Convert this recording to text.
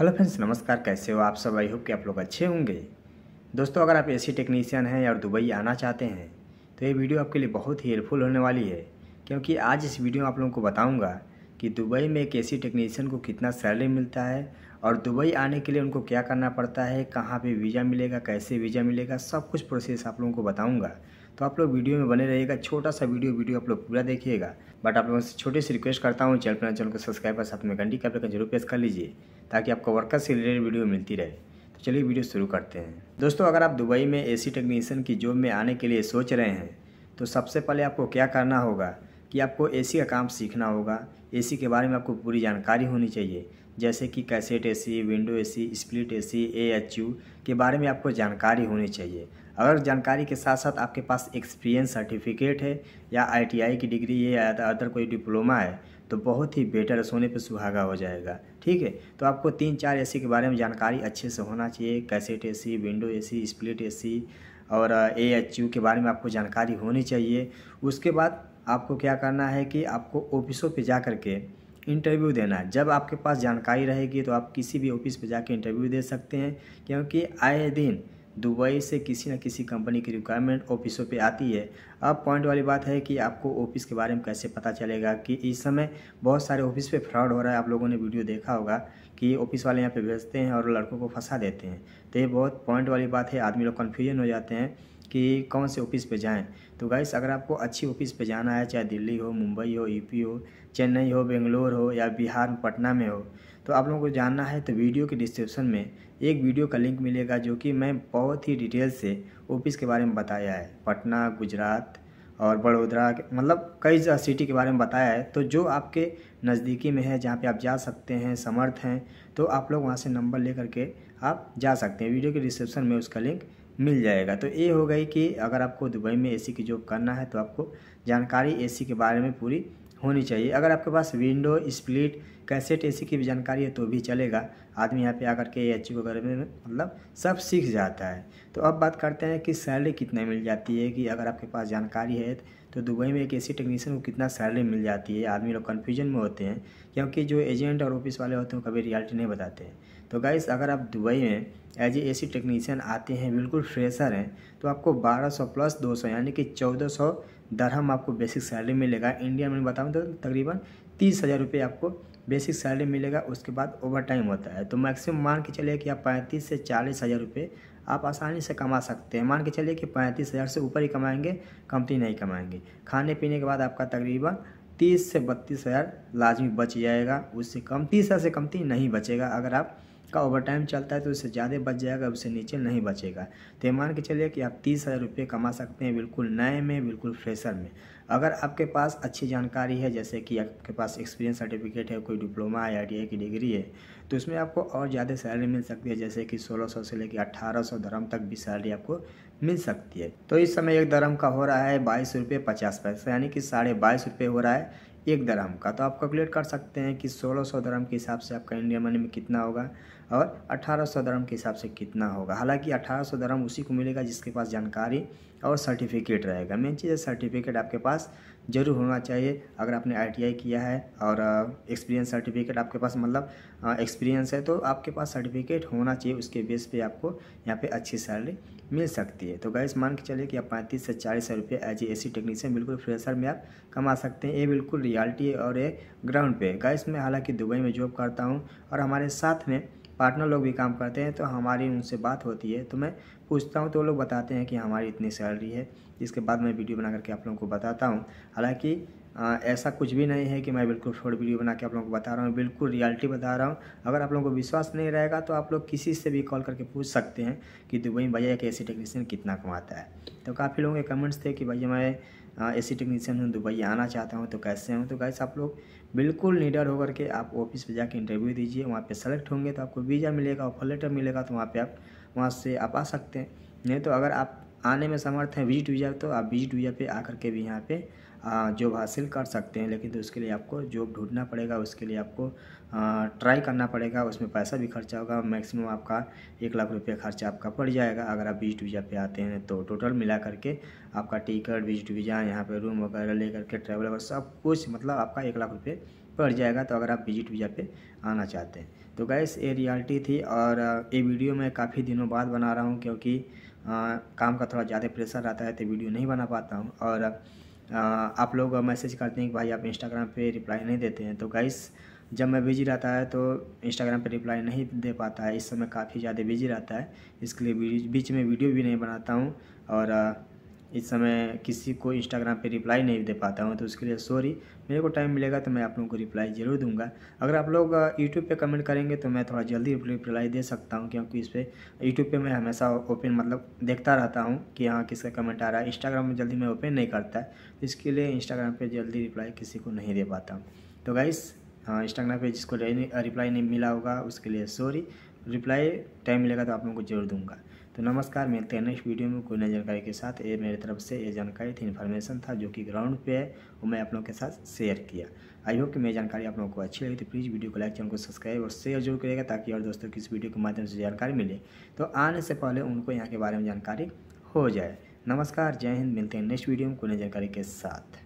hello friends नमस्कार कैसे हो आप सब आई होप कि आप लोग अच्छे होंगे दोस्तों अगर आप एसी टेक्नीशियन हैं और दुबई आना चाहते हैं तो ये वीडियो आपके लिए बहुत ही हेल्पफुल होने वाली है क्योंकि आज इस वीडियो में आप लोगों को बताऊंगा कि दुबई में एक एसी टेक्नीशियन को कितना सैलरी मिलता है और दुबई आने के लिए उनको क्या करना पड़ता है कहाँ पर वीज़ा मिलेगा कैसे वीज़ा मिलेगा सब कुछ प्रोसेस आप लोगों को बताऊँगा तो आप लोग वीडियो में बने रहिएगा छोटा सा वीडियो वीडियो आप लोग पूरा देखिएगा बट आप लोगों से छोटी सी रिक्वेस्ट करता हूँ चैनल पर चैनल को सब्सक्राइब कर साथ में घंटी का जरूर प्रेस कर लीजिए ताकि आपको वर्कर से रिलेटेड वीडियो मिलती रहे तो चलिए वीडियो शुरू करते हैं दोस्तों अगर आप दुबई में सी टेक्नीशियन की जॉब में आने के लिए सोच रहे हैं तो सबसे पहले आपको क्या करना होगा कि आपको सी का काम सीखना होगा सी के बारे में आपको पूरी जानकारी होनी चाहिए जैसे कि cassette AC window AC split AC AHU के बारे में आपको जानकारी होनी चाहिए अगर जानकारी के साथ साथ आपके पास एक्सपीरियंस सर्टिफिकेट है या आईटीआई की डिग्री है या अदर कोई डिप्लोमा है तो बहुत ही बेटर सोने पे सुहागा हो जाएगा ठीक है तो आपको तीन चार एसी के बारे में जानकारी अच्छे से होना चाहिए cassette AC window AC split AC और ए एच यू के बारे में आपको जानकारी होनी चाहिए उसके बाद आपको क्या करना है कि आपको ऑफिसों पर जा कर के इंटरव्यू देना जब आपके पास जानकारी रहेगी तो आप किसी भी ऑफिस पर जाके इंटरव्यू दे सकते हैं क्योंकि आए दिन दुबई से किसी न किसी कंपनी की रिक्वायरमेंट ऑफिसों पे आती है अब पॉइंट वाली बात है कि आपको ऑफिस के बारे में कैसे पता चलेगा कि इस समय बहुत सारे ऑफिस पे फ्रॉड हो रहा है आप लोगों ने वीडियो देखा होगा कि ऑफिस वाले यहाँ पे भेजते हैं और लड़कों को फंसा देते हैं तो ये बहुत पॉइंट वाली बात है आदमी लोग कन्फ्यूजन हो जाते हैं कि कौन से ऑफिस पे जाएं तो गाइस अगर आपको अच्छी ऑफिस पे जाना है चाहे दिल्ली हो मुंबई हो यूपी हो चेन्नई हो बेंगलोर हो या बिहार पटना में हो तो आप लोगों को जानना है तो वीडियो के डिस्क्रिप्शन में एक वीडियो का लिंक मिलेगा जो कि मैं बहुत ही डिटेल से ऑफिस के बारे में बताया है पटना गुजरात और बड़ोदरा मतलब कई सिटी के बारे में बताया है तो जो आपके नज़दीकी में है जहाँ पे आप जा सकते हैं समर्थ हैं तो आप लोग वहाँ से नंबर ले करके आप जा सकते हैं वीडियो के डिस्क्रिप्शन में उसका लिंक मिल जाएगा तो ये हो गई कि अगर आपको दुबई में एसी की जॉब करना है तो आपको जानकारी एसी के बारे में पूरी होनी चाहिए अगर आपके पास विंडो स्प्लिट कैसेट ए की भी जानकारी है तो भी चलेगा आदमी यहाँ पे आकर के ए एच वगैरह में मतलब सब सीख जाता है तो अब बात करते हैं कि सैलरी कितना मिल जाती है कि अगर आपके पास जानकारी है तो दुबई में एक एसी टेक्नीशियन को कितना सैलरी मिल जाती है आदमी लोग कन्फ्यूजन में होते हैं क्योंकि जो एजेंट और ऑफिस वाले होते हैं कभी रियलिटी नहीं बताते हैं तो गाइस अगर आप दुबई में एज ए टेक्नीशियन आते हैं बिल्कुल फ्रेशर हैं तो आपको बारह प्लस दो यानी कि चौदह दरहम आपको बेसिक सैलरी मिलेगा इंडिया में बताऊँ तो तकरीबन तीस हज़ार रुपये आपको बेसिक सैलरी मिलेगा उसके बाद ओवर टाइम होता है तो मैक्सिमम मान के चलिए कि आप पैंतीस से चालीस हज़ार रुपये आप आसानी से कमा सकते हैं मान के चलिए कि पैंतीस हज़ार से ऊपर ही कमाएंगे कंपनी नहीं कमाएंगे खाने पीने के बाद आपका तकरीबन तीस से बत्तीस हज़ार लाजमी बच जाएगा उससे कम तीस हज़ार से कमती तो नहीं बचेगा अगर आप का ओवर टाइम चलता है तो उससे ज़्यादा बच जाएगा उससे नीचे नहीं बचेगा तो ये मान के चलिए कि आप तीस हज़ार रुपये कमा सकते हैं बिल्कुल नए में बिल्कुल फ्रेशर में अगर आपके पास अच्छी जानकारी है जैसे कि आपके पास एक्सपीरियंस सर्टिफिकेट है कोई डिप्लोमा है आई की डिग्री है तो इसमें आपको और ज़्यादा सैलरी मिल सकती है जैसे कि सोलह से लेकर अट्ठारह धर्म तक भी सैलरी आपको मिल सकती है तो इस समय एक धर्म का हो रहा है बाईस रुपये पचास पैसा यानी कि साढ़े बाईस रुपये हो रहा है एक दरहम का तो आप कैलकुलेट कर सकते हैं कि 1600 सौ दरहम के हिसाब से आपका इंडियन मनी में कितना होगा और 1800 सौ दरहम के हिसाब से कितना होगा हालांकि 1800 सौ दरहम उसी को मिलेगा जिसके पास जानकारी और सर्टिफिकेट रहेगा मेन चीज़ है सर्टिफिकेट आपके पास जरूर होना चाहिए अगर आपने आई किया है और एक्सपीरियंस सर्टिफिकेट आपके पास मतलब एक्सपीरियंस है तो आपके पास सर्टिफिकेट होना चाहिए उसके बेस पर आपको यहाँ पर अच्छी सैलरी मिल सकती है तो गैस मान के चलिए कि आप पैंतीस से चालीस रुपये एज ए सी टेक्नीशियन बिल्कुल फ्रेशर में आप कमा सकते हैं ये बिल्कुल रियलिटी है और ये ग्राउंड पे गैस मैं हालांकि दुबई में जॉब करता हूँ और हमारे साथ में पार्टनर लोग भी काम करते हैं तो हमारी उनसे बात होती है तो मैं पूछता हूँ तो वो लोग बताते हैं कि हमारी इतनी सैलरी है इसके बाद मैं वीडियो बना करके आप लोगों को बताता हूँ हालाँकि आ, ऐसा कुछ भी नहीं है कि मैं बिल्कुल फ्रॉड वीडियो बना के आप लोगों को बता रहा हूँ बिल्कुल रियलिटी बता रहा हूँ अगर आप लोगों को विश्वास नहीं रहेगा तो आप लोग किसी से भी कॉल करके पूछ सकते हैं कि दुबई भैया एक एसी टेक्नीशियन कितना कमाता है तो काफ़ी लोगों के कमेंट्स थे कि भैया मैं ए सी टेक्नीशियन हूँ दुबई आना चाहता हूँ तो कैसे हूँ तो गैस आप लोग बिल्कुल निडर होकर के आप ऑफिस पर जाकर इंटरव्यू दीजिए वहाँ पर सेलेक्ट होंगे तो आपको वीज़ा मिलेगा ऑफर लेटर मिलेगा तो वहाँ पर आप वहाँ से आप आ सकते हैं नहीं तो अगर आप आने में समर्थ हैं विजिट वीज़ा तो आप विजिट वीज़ा पे आकर के भी यहाँ पे जॉब हासिल कर सकते हैं लेकिन तो उसके लिए आपको जॉब ढूंढना पड़ेगा उसके लिए आपको ट्राई करना पड़ेगा उसमें पैसा भी खर्चा होगा मैक्सिमम आपका एक लाख रुपये खर्चा आपका पड़ जाएगा अगर आप विजिट वीज़ा पे आते हैं तो टोटल मिला करके आपका टिकट विजिट वीज़ा यहाँ पर रूम वगैरह ले करके ट्रैवल वगैरह सब कुछ मतलब आपका एक लाख रुपये पड़ जाएगा तो अगर आप विजिट वीज़ा पे आना चाहते हैं तो गैस ये रियलिटी थी और ये वीडियो मैं काफ़ी दिनों बाद बना रहा हूँ क्योंकि आ, काम का थोड़ा ज़्यादा प्रेशर रहता है तो वीडियो नहीं बना पाता हूँ और आ, आप लोग मैसेज करते हैं कि भाई आप इंस्टाग्राम पे रिप्लाई नहीं देते हैं तो गाइस जब मैं बिजी रहता है तो इंस्टाग्राम पे रिप्लाई नहीं दे पाता है इस समय काफ़ी ज़्यादा बिजी रहता है इसके लिए बीच में वीडियो भी नहीं बनाता हूँ और इस समय किसी को इंस्टाग्राम पे रिप्लाई नहीं दे पाता हूँ तो उसके लिए सॉरी मेरे को टाइम मिलेगा तो मैं आप लोगों को रिप्लाई ज़रूर दूंगा अगर आप लोग यूट्यूब पे कमेंट करेंगे तो मैं थोड़ा जल्दी रिप्लाई दे सकता हूँ क्योंकि इस पर यूट्यूब पर मैं हमेशा ओपन मतलब देखता रहता हूँ कि हाँ किसका कमेंट आ रहा है इंस्टाग्राम में जल्दी मैं ओपन नहीं करता तो इसके लिए इंस्टाग्राम पर जल्दी रिप्लाई किसी को नहीं दे पाता हूँ तो गाइस हाँ इंस्टाग्राम पर जिसको रिप्लाई नहीं मिला होगा उसके लिए सॉरी रिप्लाई टाइम मिलेगा तो आप लोगों को जरूर दूंगा तो नमस्कार मिलते हैं नेक्स्ट वीडियो में कोई नई जानकारी के साथ ये मेरी तरफ से ये जानकारी थी इन्फॉर्मेशन था जो कि ग्राउंड पे है वो मैं आप लोगों के साथ शेयर किया आई होप कि मेरी जानकारी आप लोगों को अच्छी लगी तो प्लीज़ वीडियो को लाइक चैनल को सब्सक्राइब और शेयर जरूर करेगा ताकि और दोस्तों की इस वीडियो के माध्यम से जानकारी मिले तो आने से पहले उनको यहाँ के बारे में जानकारी हो जाए नमस्कार जय हिंद मिलते हैं नेक्स्ट वीडियो में कोई नई जानकारी के साथ